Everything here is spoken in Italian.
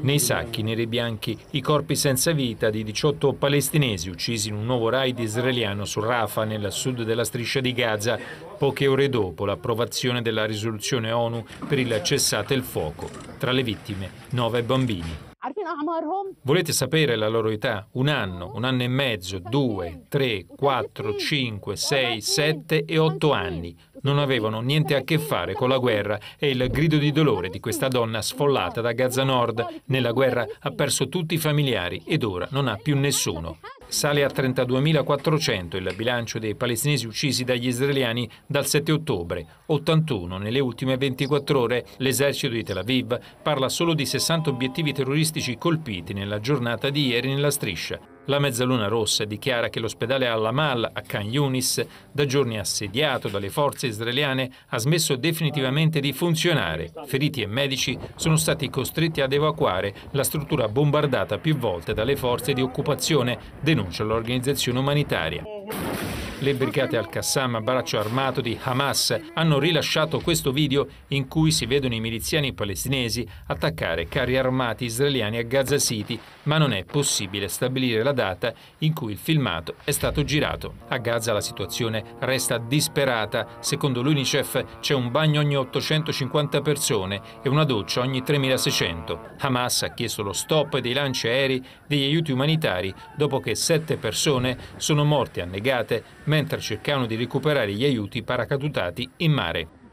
Nei sacchi neri e bianchi i corpi senza vita di 18 palestinesi uccisi in un nuovo raid israeliano su Rafah nel sud della striscia di Gaza poche ore dopo l'approvazione della risoluzione ONU per il cessate il fuoco. Tra le vittime 9 bambini. Volete sapere la loro età? Un anno, un anno e mezzo, due, tre, quattro, cinque, sei, sette e otto anni. Non avevano niente a che fare con la guerra e il grido di dolore di questa donna sfollata da Gaza Nord. Nella guerra ha perso tutti i familiari ed ora non ha più nessuno. Sale a 32.400 il bilancio dei palestinesi uccisi dagli israeliani dal 7 ottobre, 81 nelle ultime 24 ore. L'esercito di Tel Aviv parla solo di 60 obiettivi terroristici colpiti nella giornata di ieri nella striscia. La Mezzaluna Rossa dichiara che l'ospedale Al-Amal a Khan Yunis, da giorni assediato dalle forze israeliane, ha smesso definitivamente di funzionare. Feriti e medici sono stati costretti ad evacuare la struttura bombardata più volte dalle forze di occupazione, denuncia l'organizzazione umanitaria. Le brigate al-Qassam a braccio armato di Hamas hanno rilasciato questo video in cui si vedono i miliziani palestinesi attaccare carri armati israeliani a Gaza City, ma non è possibile stabilire la data in cui il filmato è stato girato. A Gaza la situazione resta disperata. Secondo l'UNICEF c'è un bagno ogni 850 persone e una doccia ogni 3600. Hamas ha chiesto lo stop dei lanci aerei degli aiuti umanitari dopo che sette persone sono morte annegate mentre cercavano di recuperare gli aiuti paracadutati in mare.